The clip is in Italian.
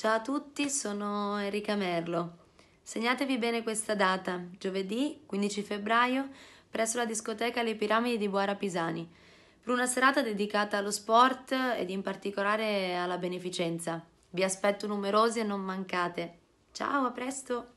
Ciao a tutti, sono Enrica Merlo. Segnatevi bene questa data, giovedì 15 febbraio, presso la discoteca Le Piramidi di Buara Pisani, per una serata dedicata allo sport ed in particolare alla beneficenza. Vi aspetto numerosi e non mancate. Ciao, a presto!